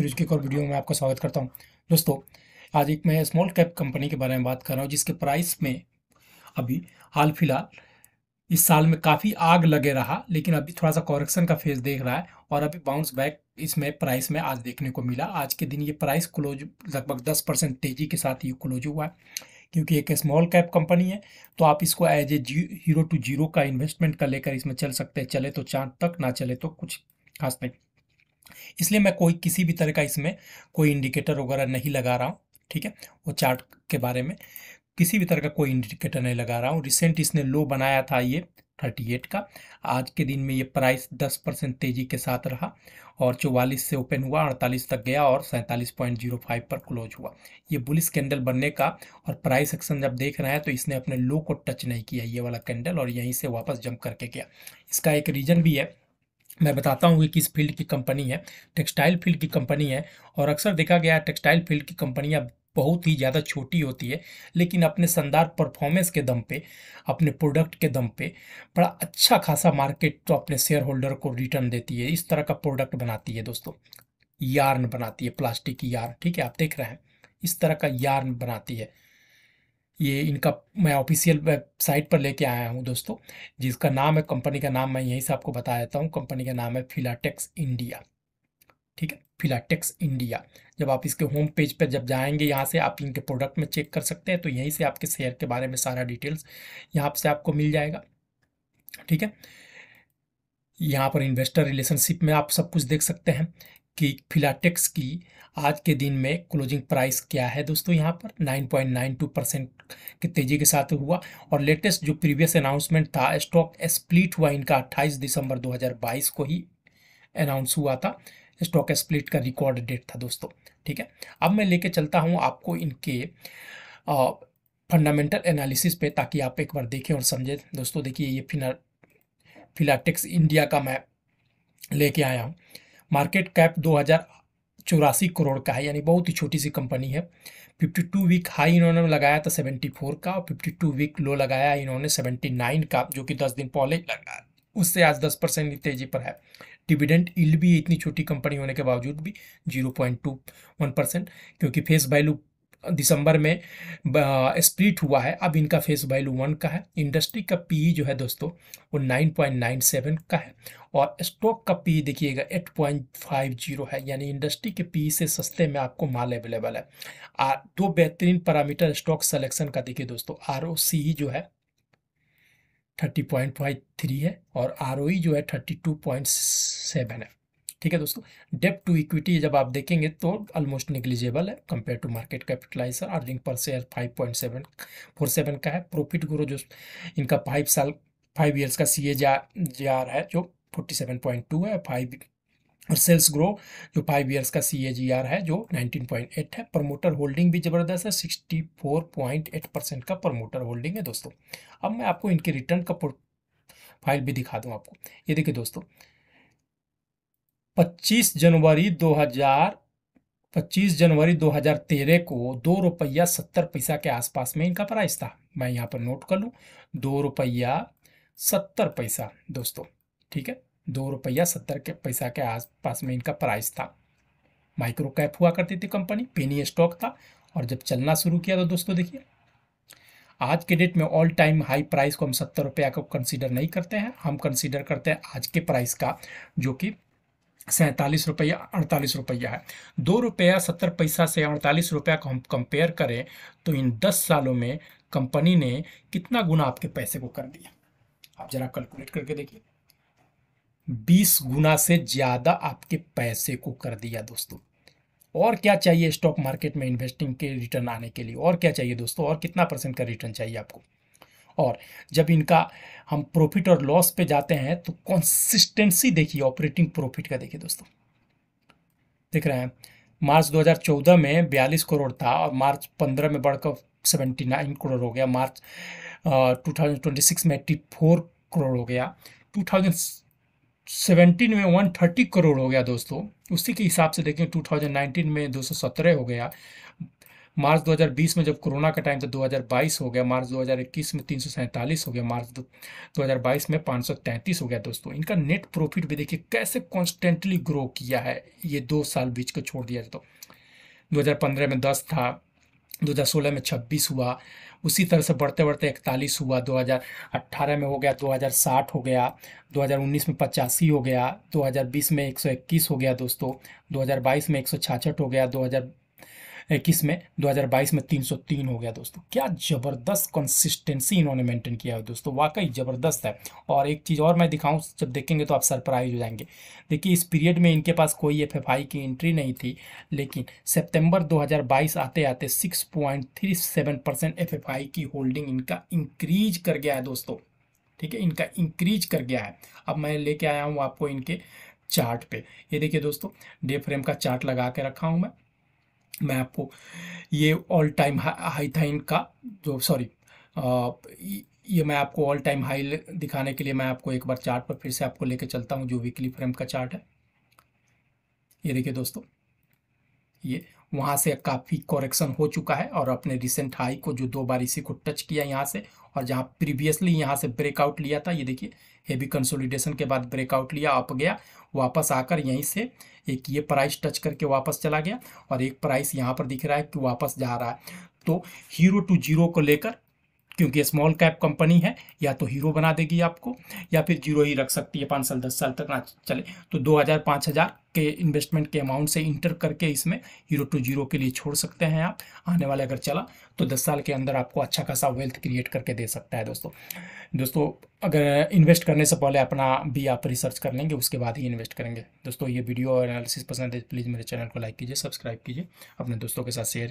फिरोज की एक और वीडियो में आपका स्वागत करता हूँ दोस्तों आज एक मैं स्मॉल कैप कंपनी के बारे में बात कर रहा हूँ जिसके प्राइस में अभी हाल फिलहाल इस साल में काफ़ी आग लगे रहा लेकिन अभी थोड़ा सा कॉरेक्शन का फेज देख रहा है और अभी बाउंस बैक इसमें प्राइस में आज देखने को मिला आज के दिन ये प्राइस क्लोज लगभग दस परसेंट तेज़ी के साथ ये क्लोज हुआ है क्योंकि एक स्मॉल कैप कंपनी है तो आप इसको as a hero to zero का इन्वेस्टमेंट का लेकर इसमें चल सकते हैं चले तो चांद तक ना चले तो कुछ खास नहीं इसलिए मैं कोई किसी भी तरह का इसमें कोई इंडिकेटर वगैरह नहीं लगा रहा हूँ ठीक है वो चार्ट के बारे में किसी भी तरह का कोई इंडिकेटर नहीं लगा रहा हूँ रिसेंट इसने लो बनाया था ये 38 का आज के दिन में ये प्राइस 10 परसेंट तेजी के साथ रहा और 44 से ओपन हुआ 48 तक गया और 47.05 पर क्लोज हुआ ये बुलिस कैंडल बनने का और प्राइस एक्शन जब देख रहे हैं तो इसने अपने लो को टच नहीं किया ये वाला कैंडल और यहीं से वापस जंप करके गया इसका एक रीज़न भी है मैं बताता हूँ कि किस फील्ड की कंपनी है टेक्सटाइल फील्ड की कंपनी है और अक्सर देखा गया है टेक्सटाइल फील्ड की कंपनियाँ बहुत ही ज़्यादा छोटी होती है लेकिन अपने शानदार परफॉर्मेंस के दम पे अपने प्रोडक्ट के दम पे बड़ा अच्छा खासा मार्केट तो अपने शेयर होल्डर को रिटर्न देती है इस तरह का प्रोडक्ट बनाती है दोस्तों यार्न बनाती है प्लास्टिक की यार्न ठीक है आप देख रहे हैं इस तरह का यार्न बनाती है ये इनका मैं ऑफिशियल वेबसाइट पर लेके आया हूँ दोस्तों जिसका नाम है कंपनी का नाम मैं यहीं से आपको बता देता हूँ कंपनी का नाम है फिलाटेक्स इंडिया ठीक है फिलाटेक्स इंडिया जब आप इसके होम पेज पर जब जाएंगे यहाँ से आप इनके प्रोडक्ट में चेक कर सकते हैं तो यहीं से आपके शेयर के बारे में सारा डिटेल्स यहाँ से आपको मिल जाएगा ठीक है यहाँ पर इन्वेस्टर रिलेशनशिप में आप सब कुछ देख सकते हैं कि फिलाटेक्स की आज के दिन में क्लोजिंग प्राइस क्या है दोस्तों यहाँ पर 9.92 परसेंट की तेज़ी के साथ हुआ और लेटेस्ट जो प्रीवियस अनाउंसमेंट था स्टॉक स्प्लिट हुआ इनका 28 दिसंबर 2022 को ही अनाउंस हुआ था स्टॉक स्प्लिट का रिकॉर्ड डेट था दोस्तों ठीक है अब मैं लेके चलता हूँ आपको इनके फंडामेंटल एनालिसिस पे ताकि आप एक बार देखें और समझें दोस्तों देखिए ये फिना फिलाटेक्स इंडिया का मैं लेके आया हूँ मार्केट कैप दो हज़ार चौरासी करोड़ का है यानी बहुत ही छोटी सी कंपनी है 52 वीक हाई इन्होंने लगाया था 74 का और 52 वीक लो लगाया इन्होंने 79 का जो कि 10 दिन पहले लगा उससे आज 10 परसेंट की तेजी पर है डिविडेंड इल्ड भी इतनी छोटी कंपनी होने के बावजूद भी 0.21 परसेंट क्योंकि फेस वैल्यू दिसंबर में स्प्लिट हुआ है अब इनका फेस वैल्यू वन का है इंडस्ट्री का पी जो है दोस्तों वो नाइन पॉइंट नाइन सेवन का है और स्टॉक का पी देखिएगा एट पॉइंट फाइव जीरो है यानी इंडस्ट्री के पी से सस्ते में आपको माल अवेलेबल है आ, दो बेहतरीन पैरामीटर स्टॉक सेलेक्शन का देखिए दोस्तों आर ओ सी जो है थर्टी पॉइंट फाइव थ्री है और आर जो है थर्टी टू पॉइंट सेवन है ठीक है दोस्तों डेप टू इक्विटी जब आप देखेंगे तो ऑलमोस्ट निग्लिजेबल है compare to market capitalisation earning per share five point seven four seven का है प्रॉफिट ग्रो जो इनका फाइव साल फाइव ईयर्स का सी ए जा जा रहा है जो फोर्टी सेवन पॉइंट टू है फाइव और सेल्स ग्रो जो फाइव ईयर्स का सी ए जी आर है जो नाइनटीन पॉइंट एट है प्रमोटर होल्डिंग भी ज़बरदस्त है sixty four point eight percent का प्रमोटर होल्डिंग है दोस्तों अब मैं आपको इनके रिटर्न का फाइल भी दिखा दूँ आपको ये देखिए दोस्तों 25 जनवरी 2000 25 जनवरी 2013 को दो रुपया सत्तर पैसा के आसपास में इनका प्राइस था मैं यहाँ पर नोट कर लूँ दो रुपया सत्तर पैसा दोस्तों ठीक है दो रुपया सत्तर के पैसा के आसपास में इनका प्राइस था माइक्रो कैप हुआ करती थी कंपनी पेनी स्टॉक था और जब चलना शुरू किया तो दोस्तों देखिए आज के डेट में ऑल टाइम हाई प्राइस को हम सत्तर रुपया को कंसीडर नहीं करते हैं हम कंसीडर करते हैं आज के प्राइस का जो कि सैंतालीस रुपया अड़तालीस रुपया है दो रुपया सत्तर पैसा से अड़तालीस रुपया को हम कंपेयर करें तो इन दस सालों में कंपनी ने कितना गुना आपके पैसे को कर दिया आप जरा कैलकुलेट करके देखिए बीस गुना से ज़्यादा आपके पैसे को कर दिया दोस्तों और क्या चाहिए स्टॉक मार्केट में इन्वेस्टिंग के रिटर्न आने के लिए और क्या चाहिए दोस्तों और कितना परसेंट का रिटर्न चाहिए आपको और जब इनका हम प्रॉफिट और लॉस पे जाते हैं तो कंसिस्टेंसी देखिए ऑपरेटिंग प्रॉफिट का देखिए दोस्तों देख रहे हैं मार्च 2014 में 42 करोड़ था और मार्च 15 में बढ़कर 79 करोड़ हो गया मार्च uh, 2026 में 84 करोड़ हो गया 2017 में 130 करोड़ हो गया दोस्तों उसी के हिसाब से देखें 2019 में 217 हो गया मार्च 2020 में जब कोरोना का टाइम था 2022 हो गया मार्च 2021 में तीन हो गया मार्च 2022 में पाँच हो गया दोस्तों इनका नेट प्रॉफिट भी देखिए कैसे कॉन्स्टेंटली ग्रो किया है ये दो साल बीच को छोड़ दिया तो 2015 में 10 था 2016 में 26 हुआ उसी तरह से बढ़ते बढ़ते इकतालीस हुआ 2018 में हो गया 2060 हो गया 2019 में पचासी हो गया 2020 में 121 हो गया दोस्तों 2022 में एक हो गया इक्कीस में 2022 में 303 हो गया दोस्तों क्या ज़बरदस्त कंसिस्टेंसी इन्होंने मेंटेन किया है दोस्तों वाकई ज़बरदस्त है और एक चीज़ और मैं दिखाऊं जब देखेंगे तो आप सरप्राइज हो जाएंगे देखिए इस पीरियड में इनके पास कोई एफ की एंट्री नहीं थी लेकिन सेप्टेम्बर दो आते आते सिक्स परसेंट एफ की होल्डिंग इनका इंक्रीज कर गया है दोस्तों ठीक है इनका इंक्रीज कर गया है अब मैं लेके आया हूँ आपको इनके चार्ट पे ये देखिए दोस्तों डे फ्रेम का चार्ट लगा के रखा हूँ मैं मैं आपको ये ऑल टाइम हाई था इनका जो सॉरी ये मैं आपको ऑल टाइम हाई दिखाने के लिए मैं आपको एक बार चार्ट पर फिर से आपको लेके चलता हूँ जो वीकली फ्रेम का चार्ट है ये देखिए दोस्तों ये वहाँ से काफ़ी करेक्शन हो चुका है और अपने रिसेंट हाई को जो दो बार इसी को टच किया यहाँ से और जहाँ प्रीवियसली यहाँ से ब्रेकआउट लिया था ये देखिए हेवी कंसोलिडेशन के बाद ब्रेकआउट लिया अप गया वापस आकर यहीं से एक ये प्राइस टच करके वापस चला गया और एक प्राइस यहाँ पर दिख रहा है कि वापस जा रहा है तो हीरो टू जीरो को लेकर क्योंकि स्मॉल कैप कंपनी है या तो हीरो बना देगी आपको या फिर जीरो ही रख सकती है पाँच साल दस साल तक ना चले तो दो हज़ार पाँच हज़ार के इन्वेस्टमेंट के अमाउंट से इंटर करके इसमें हीरो टू जीरो के लिए छोड़ सकते हैं आप आने वाले अगर चला तो दस साल के अंदर आपको अच्छा खासा वेल्थ क्रिएट करके दे सकता है दोस्तों दोस्तों अगर इन्वेस्ट करने से पहले अपना भी आप रिसर्च कर लेंगे उसके बाद ही इन्वेस्ट करेंगे दोस्तों ये वीडियो और एनालिसिस पसंद है प्लीज़ मेरे चैनल को लाइक कीजिए सब्सक्राइब कीजिए अपने दोस्तों के साथ शेयर